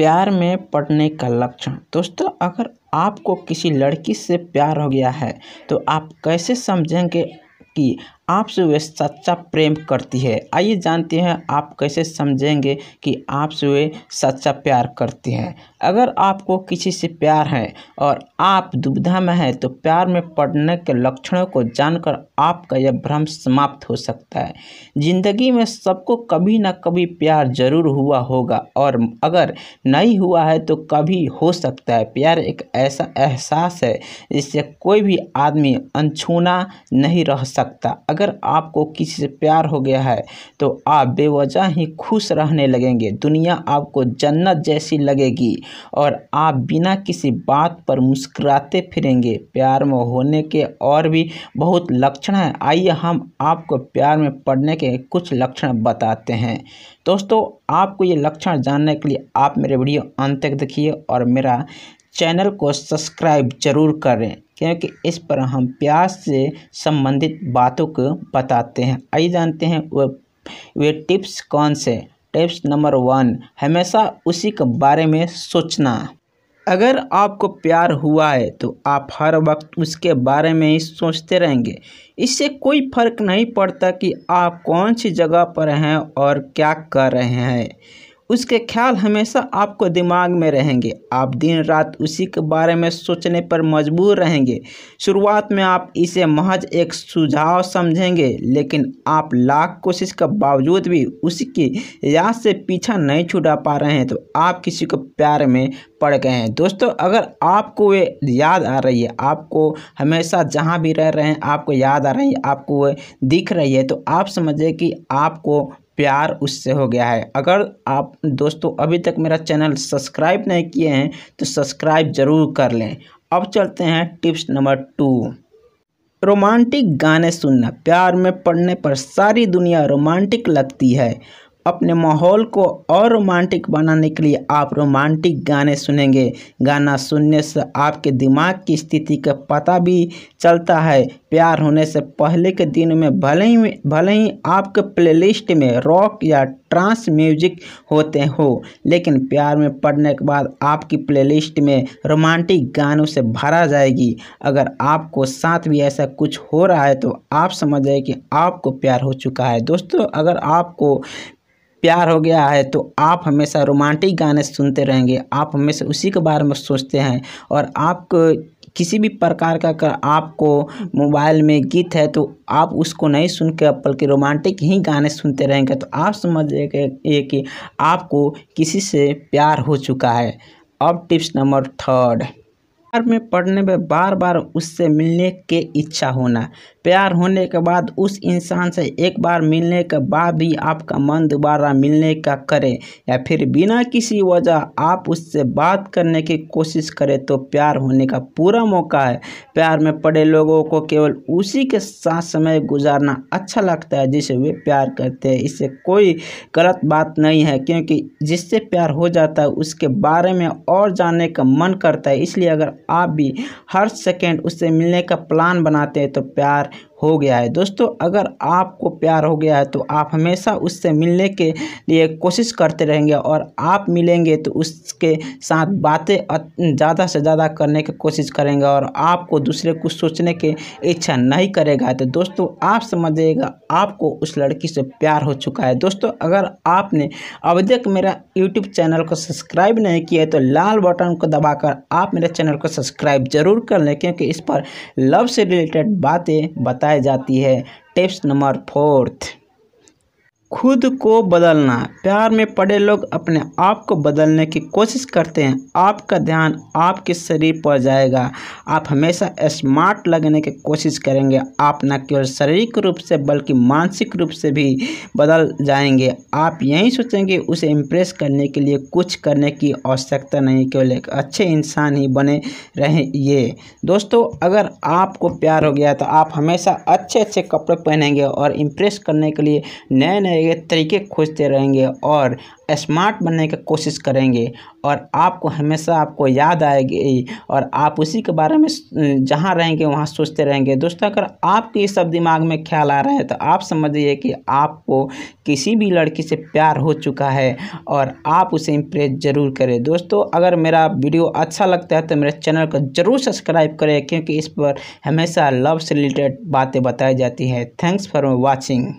प्यार में पड़ने का लक्षण दोस्तों अगर आपको किसी लड़की से प्यार हो गया है तो आप कैसे समझेंगे कि आपसे वे सच्चा प्रेम करती है आइए जानते हैं आप कैसे समझेंगे कि आपसे वे सच्चा प्यार करती हैं अगर आपको किसी से प्यार है और आप दुविधा में हैं तो प्यार में पड़ने के लक्षणों को जानकर आपका यह भ्रम समाप्त हो सकता है ज़िंदगी में सबको कभी ना कभी प्यार जरूर हुआ होगा और अगर नहीं हुआ है तो कभी हो सकता है प्यार एक ऐसा एहसास है जिससे कोई भी आदमी अनछूना नहीं रह सकता अगर अगर आपको किसी से प्यार हो गया है तो आप बेवजह ही खुश रहने लगेंगे दुनिया आपको जन्नत जैसी लगेगी और आप बिना किसी बात पर मुस्कुराते फिरेंगे प्यार में होने के और भी बहुत लक्षण हैं आइए हम आपको प्यार में पड़ने के कुछ लक्षण बताते हैं दोस्तों आपको ये लक्षण जानने के लिए आप मेरे वीडियो अंत तक देखिए और मेरा चैनल को सब्सक्राइब जरूर करें क्योंकि इस पर हम प्यास से संबंधित बातों को बताते हैं आइए जानते हैं वे वे टिप्स कौन से टिप्स नंबर वन हमेशा उसी के बारे में सोचना अगर आपको प्यार हुआ है तो आप हर वक्त उसके बारे में ही सोचते रहेंगे इससे कोई फर्क नहीं पड़ता कि आप कौन सी जगह पर हैं और क्या कर रहे हैं उसके ख्याल हमेशा आपको दिमाग में रहेंगे आप दिन रात उसी के बारे में सोचने पर मजबूर रहेंगे शुरुआत में आप इसे महज एक सुझाव समझेंगे लेकिन आप लाख कोशिश के बावजूद भी उसकी याद से पीछा नहीं छुड़ा पा रहे हैं तो आप किसी को प्यार में पड़ गए हैं दोस्तों अगर आपको वे याद आ रही है आपको हमेशा जहाँ भी रह रहे हैं आपको याद आ रही है आपको वे दिख रही है तो आप समझिए कि आपको प्यार उससे हो गया है अगर आप दोस्तों अभी तक मेरा चैनल सब्सक्राइब नहीं किए हैं तो सब्सक्राइब ज़रूर कर लें अब चलते हैं टिप्स नंबर टू रोमांटिक गाने सुनना प्यार में पढ़ने पर सारी दुनिया रोमांटिक लगती है अपने माहौल को और रोमांटिक बनाने के लिए आप रोमांटिक गाने सुनेंगे गाना सुनने से आपके दिमाग की स्थिति का पता भी चलता है प्यार होने से पहले के दिन में भले ही भले ही आपके प्लेलिस्ट में रॉक या ट्रांस म्यूजिक होते हो लेकिन प्यार में पड़ने के बाद आपकी प्लेलिस्ट में रोमांटिक गानों से भरा जाएगी अगर आपको साथ भी ऐसा कुछ हो रहा है तो आप समझ जाए कि आपको प्यार हो चुका है दोस्तों अगर आपको प्यार हो गया है तो आप हमेशा रोमांटिक गाने सुनते रहेंगे आप हमेशा उसी के बारे में सोचते हैं और आपको किसी भी प्रकार का कर आपको मोबाइल में गीत है तो आप उसको नहीं सुन के बल्कि रोमांटिक ही गाने सुनते रहेंगे तो आप समझिए कि आपको किसी से प्यार हो चुका है अब टिप्स नंबर थर्ड प्यार में पढ़ने में बार बार उससे मिलने के इच्छा होना प्यार होने के बाद उस इंसान से एक बार मिलने के बाद भी आपका मन दोबारा मिलने का करे या फिर बिना किसी वजह आप उससे बात करने की कोशिश करें तो प्यार होने का पूरा मौका है प्यार में पड़े लोगों को केवल उसी के साथ समय गुजारना अच्छा लगता है जिसे वे प्यार करते हैं इससे कोई गलत बात नहीं है क्योंकि जिससे प्यार हो जाता है उसके बारे में और जानने का मन करता है इसलिए अगर आप भी हर सेकेंड उससे मिलने का प्लान बनाते हैं तो प्यार हो गया है दोस्तों अगर आपको प्यार हो गया है तो आप हमेशा उससे मिलने के लिए कोशिश करते रहेंगे और आप मिलेंगे तो उसके साथ बातें ज़्यादा से ज़्यादा करने की कोशिश करेंगे और आपको दूसरे कुछ सोचने के इच्छा नहीं करेगा तो दोस्तों आप समझिएगा आपको उस लड़की से प्यार हो चुका है दोस्तों अगर आपने अभी तक मेरा यूट्यूब चैनल को सब्सक्राइब नहीं किया है तो लाल बटन को दबाकर आप मेरे चैनल को सब्सक्राइब जरूर कर लें क्योंकि इस पर लव से रिलेटेड बातें बताए बताई जाती है टिप्स नंबर फोर्थ खुद को बदलना प्यार में पड़े लोग अपने आप को बदलने की कोशिश करते हैं आपका ध्यान आपके शरीर पर जाएगा आप हमेशा स्मार्ट लगने की कोशिश करेंगे आप न केवल शारीरिक रूप से बल्कि मानसिक रूप से भी बदल जाएंगे आप यही सोचेंगे उसे इम्प्रेस करने के लिए कुछ करने की आवश्यकता नहीं केवल एक अच्छे इंसान ही बने रहें ये दोस्तों अगर आपको प्यार हो गया तो आप हमेशा अच्छे अच्छे कपड़े पहनेंगे और इम्प्रेस करने के लिए नए नए के तरीके खोजते रहेंगे और स्मार्ट बनने की कोशिश करेंगे और आपको हमेशा आपको याद आएगी और आप उसी के बारे में जहाँ रहेंगे वहाँ सोचते रहेंगे दोस्तों अगर आपके सब दिमाग में ख्याल आ रहे हैं तो आप समझिए कि आपको किसी भी लड़की से प्यार हो चुका है और आप उसे इम्प्रेस ज़रूर करें दोस्तों अगर मेरा वीडियो अच्छा लगता है तो मेरे चैनल को ज़रूर सब्सक्राइब करें क्योंकि इस पर हमेशा लव से रिलेटेड बातें बताई जाती है थैंक्स फॉर वॉचिंग